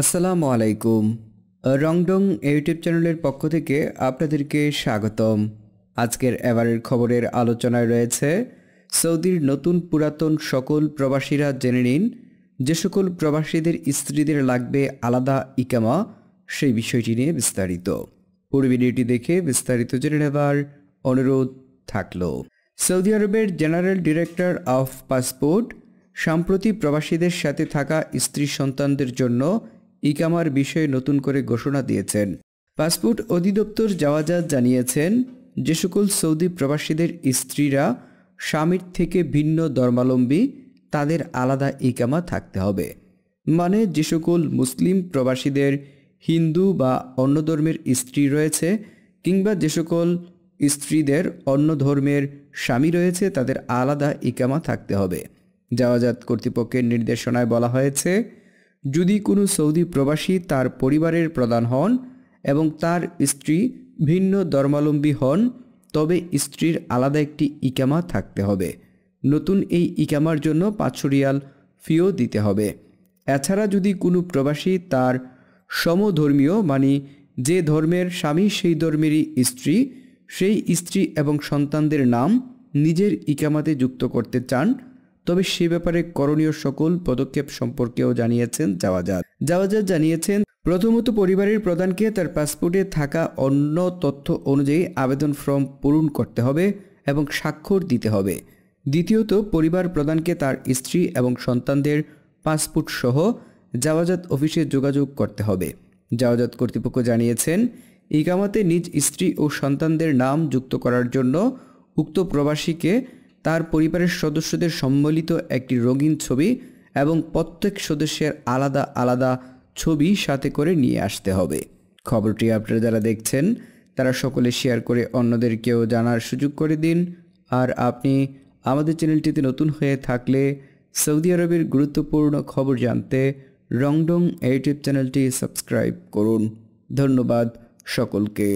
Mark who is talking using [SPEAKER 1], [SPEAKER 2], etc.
[SPEAKER 1] আসসালামু আলাইকুম রংডং ইউটিউব চ্যানেলের পক্ষ থেকে আপনাদেরকে স্বাগতম আজকের এবারের খবরের আলোচনায় রয়েছে সৌদির নতুন পুরাতন সকল প্রবাসীরা জেনে নিন যে সকল প্রবাসীদের স্ত্রীদের লাগবে আলাদা ইকামা সেই বিষয়টি নিয়ে বিস্তারিত পুরো দেখে বিস্তারিত জেনে নেবার অনুরোধ থাকল সৌদি আরবের জেনারেল ডিরেক্টর অফ পাসপোর্ট সম্প্রতি প্রবাসীদের সাথে থাকা স্ত্রী সন্তানদের জন্য ইকামার বিষয়ে নতুন করে ঘোষণা দিয়েছেন পাসপোর্ট অধিদপ্তর জাওয়াজাত জানিয়েছেন যে সকল সৌদি প্রবাসীদের স্ত্রীরা স্বামীর থেকে ভিন্ন ধর্মালম্বী তাদের আলাদা ইকামা থাকতে হবে মানে যে সকল মুসলিম প্রবাসীদের হিন্দু বা অন্য ধর্মের স্ত্রী রয়েছে কিংবা যে সকল স্ত্রীদের অন্য ধর্মের স্বামী রয়েছে তাদের আলাদা ইকামা থাকতে হবে যাওয়াজাত কর্তৃপক্ষের নির্দেশনায় বলা হয়েছে যদি কোনো সৌদি প্রবাসী তার পরিবারের প্রধান হন এবং তার স্ত্রী ভিন্ন ধর্মাবলম্বী হন তবে স্ত্রীর আলাদা একটি ইকামা থাকতে হবে নতুন এই ইকামার জন্য পাঁচশো রিয়াল ফিও দিতে হবে এছাড়া যদি কোনো প্রবাসী তার সমধর্মীয় মানে যে ধর্মের স্বামী সেই ধর্মেরই স্ত্রী সেই স্ত্রী এবং সন্তানদের নাম নিজের ইকামাতে যুক্ত করতে চান তবে সে ব্যাপারে করণীয় সকল পদক্ষেপ সম্পর্কেও জানিয়েছেন জাওয়াজাদ জাওয়াজাদ জানিয়েছেন প্রথমত পরিবারের প্রধানকে তার পাসপোর্টে থাকা অন্য তথ্য অনুযায়ী আবেদন ফর্ম পূরণ করতে হবে এবং স্বাক্ষর দিতে হবে দ্বিতীয়ত পরিবার প্রধানকে তার স্ত্রী এবং সন্তানদের পাসপোর্ট সহ জাওয়াজাত অফিসে যোগাযোগ করতে হবে জাওয়াজাত কর্তৃপক্ষ জানিয়েছেন ইকামাতে নিজ স্ত্রী ও সন্তানদের নাম যুক্ত করার জন্য উক্ত প্রবাসীকে তার পরিবারের সদস্যদের সম্বলিত একটি রঙিন ছবি এবং প্রত্যেক সদস্যের আলাদা আলাদা ছবি সাথে করে নিয়ে আসতে হবে খবরটি আপনারা যারা দেখছেন তারা সকলে শেয়ার করে অন্যদেরকেও জানার সুযোগ করে দিন আর আপনি আমাদের চ্যানেলটিতে নতুন হয়ে থাকলে সৌদি আরবের গুরুত্বপূর্ণ খবর জানতে রংডং ইউটিউব চ্যানেলটি সাবস্ক্রাইব করুন ধন্যবাদ সকলকে